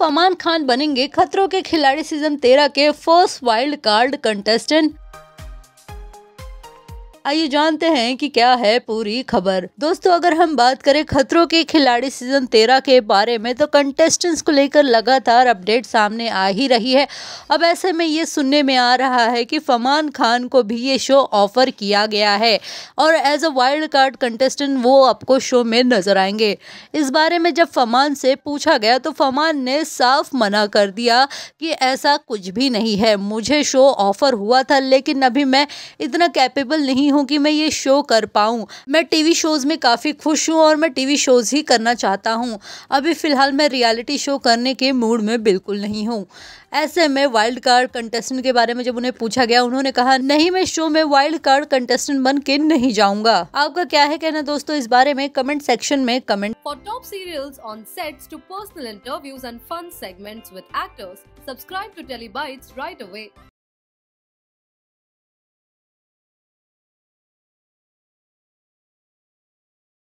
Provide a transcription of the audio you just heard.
फमान खान बनेंगे खतरों के खिलाड़ी सीजन तेरह के फर्स्ट वाइल्ड कार्ड कंटेस्टेंट आइए जानते हैं कि क्या है पूरी खबर दोस्तों अगर हम बात करें खतरों के खिलाड़ी सीजन तेरह के बारे में तो कंटेस्टेंट्स को लेकर लगातार अपडेट सामने आ ही रही है अब ऐसे में ये सुनने में आ रहा है कि फमान खान को भी ये शो ऑफर किया गया है और as a wild card contestant वो आपको शो में नजर आएंगे इस बारे में जब फमान से पूछा गया तो फमान ने साफ मना कर दिया कि ऐसा कुछ भी नहीं है मुझे शो ऑफर हुआ था लेकिन अभी मैं इतना कैपेबल नहीं नहीं हूँ कि मैं ये शो कर पाऊँ मैं टीवी शोज़ में काफ़ी खुश हूँ और मैं टीवी शोज़ ही करना चाहता हूँ अभी फ़िलहाल मैं रियलिटी शो करने के मूड में बिल्कुल नहीं हूँ ऐसे में वाइल्ड कार्ड कंटेस्टेंट के बारे में जब उन्हें पूछा गया उन्होंने कहा नहीं मैं शो में वाइल्ड कार्ड कंटेस्टेंट बन के नहीं जाऊंगा आपका क्या है कहना दोस्तों इस बारे में कमेंट सेक्शन में comment for top serials on sets to personal interviews and fun segments with actors subscribe to TellyBytes right away